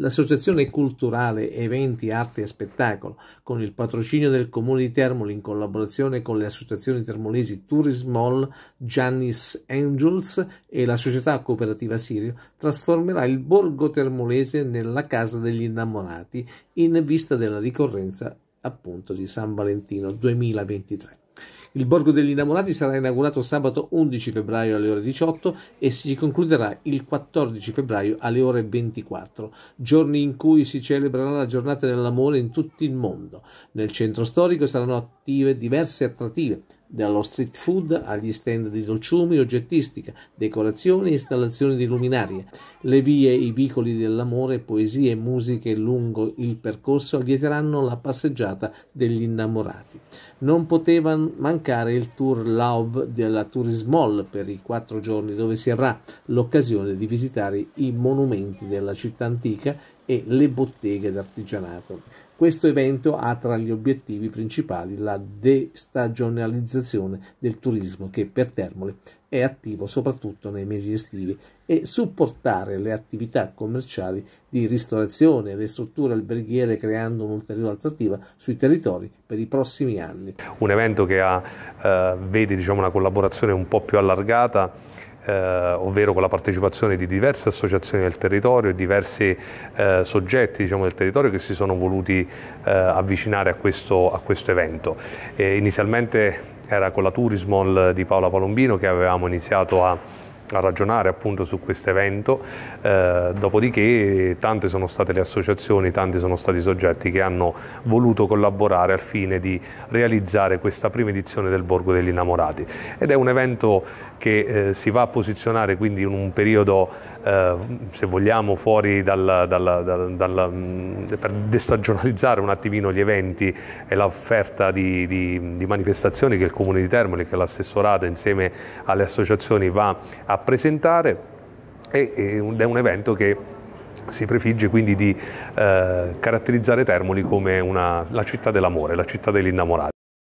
l'associazione culturale Eventi, Arte e Spettacolo, con il patrocinio del Comune di Termoli in collaborazione con le associazioni termolesi Turismol, Giannis Angels e la società cooperativa Sirio, trasformerà il borgo termolese nella casa degli innamorati in vista della ricorrenza appunto di San Valentino 2023. Il Borgo degli Innamorati sarà inaugurato sabato 11 febbraio alle ore 18 e si concluderà il 14 febbraio alle ore 24, giorni in cui si celebrerà la giornata dell'amore in tutto il mondo. Nel centro storico saranno attive diverse attrattive dallo street food agli stand di dolciumi, oggettistica, decorazioni e installazioni di luminarie, le vie, i vicoli dell'amore, poesie e musiche lungo il percorso allieteranno la passeggiata degli innamorati. Non poteva mancare il tour Love della Turismol per i quattro giorni dove si avrà l'occasione di visitare i monumenti della città antica e le botteghe d'artigianato. Questo evento ha tra gli obiettivi principali la destagionalizzazione del turismo che per Termoli è attivo soprattutto nei mesi estivi e supportare le attività commerciali di ristorazione e le strutture alberghiere creando un'ulteriore attrattiva sui territori per i prossimi anni. Un evento che ha, eh, vede diciamo, una collaborazione un po' più allargata eh, ovvero con la partecipazione di diverse associazioni del territorio e diversi eh, soggetti diciamo, del territorio che si sono voluti eh, avvicinare a questo, a questo evento. E eh, inizialmente era con la Turismol di Paola Palombino che avevamo iniziato a a ragionare appunto su questo evento, eh, dopodiché tante sono state le associazioni, tanti sono stati i soggetti che hanno voluto collaborare al fine di realizzare questa prima edizione del Borgo degli Innamorati ed è un evento che eh, si va a posizionare quindi in un periodo eh, se vogliamo fuori dal, dal, dal, dal, mm, per destagionalizzare un attimino gli eventi e l'offerta di, di, di manifestazioni che il Comune di Termoli, che l'assessorato insieme alle associazioni va a presentare ed è un evento che si prefigge quindi di eh, caratterizzare Termoli come una, la città dell'amore, la città degli innamorati.